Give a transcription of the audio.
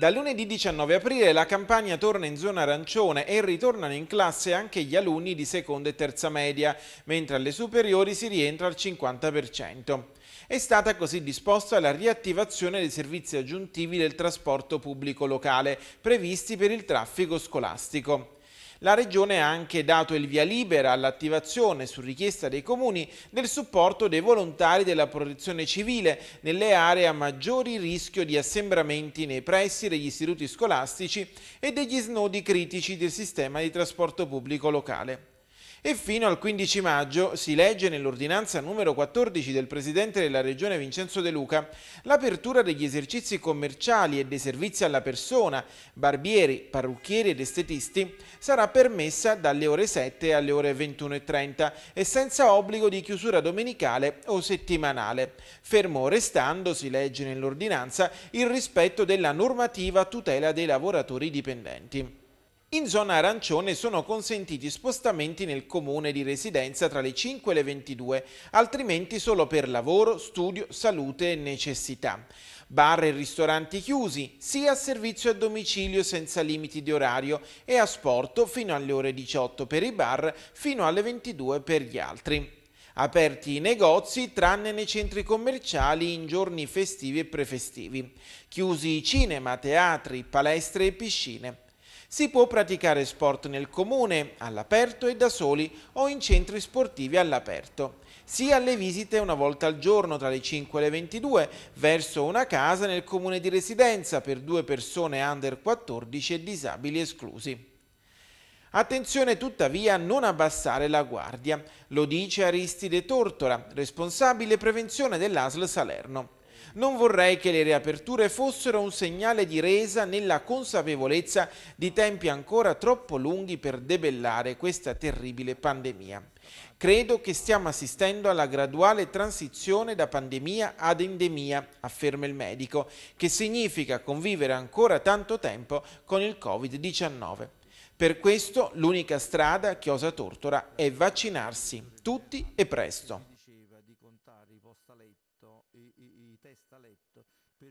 Da lunedì 19 aprile la campagna torna in zona arancione e ritornano in classe anche gli alunni di seconda e terza media, mentre alle superiori si rientra al 50%. È stata così disposta la riattivazione dei servizi aggiuntivi del trasporto pubblico locale previsti per il traffico scolastico. La Regione ha anche dato il via libera all'attivazione, su richiesta dei comuni, del supporto dei volontari della protezione civile nelle aree a maggiori rischio di assembramenti nei pressi degli istituti scolastici e degli snodi critici del sistema di trasporto pubblico locale. E fino al 15 maggio si legge nell'ordinanza numero 14 del Presidente della Regione Vincenzo De Luca l'apertura degli esercizi commerciali e dei servizi alla persona, barbieri, parrucchieri ed estetisti sarà permessa dalle ore 7 alle ore 21.30 e senza obbligo di chiusura domenicale o settimanale. Fermo restando, si legge nell'ordinanza, il rispetto della normativa tutela dei lavoratori dipendenti. In zona arancione sono consentiti spostamenti nel comune di residenza tra le 5 e le 22, altrimenti solo per lavoro, studio, salute e necessità. Bar e ristoranti chiusi, sia a servizio a domicilio senza limiti di orario e a sport fino alle ore 18 per i bar, fino alle 22 per gli altri. Aperti i negozi tranne nei centri commerciali in giorni festivi e prefestivi. Chiusi i cinema, teatri, palestre e piscine. Si può praticare sport nel comune, all'aperto e da soli o in centri sportivi all'aperto. Si ha le visite una volta al giorno tra le 5 e le 22 verso una casa nel comune di residenza per due persone under 14 e disabili esclusi. Attenzione tuttavia a non abbassare la guardia, lo dice Aristide Tortora, responsabile prevenzione dell'ASL Salerno. Non vorrei che le riaperture fossero un segnale di resa nella consapevolezza di tempi ancora troppo lunghi per debellare questa terribile pandemia. Credo che stiamo assistendo alla graduale transizione da pandemia ad endemia, afferma il medico, che significa convivere ancora tanto tempo con il Covid-19. Per questo l'unica strada che osa Tortora è vaccinarsi, tutti e presto portare i postaletto, i, i, i testaletto per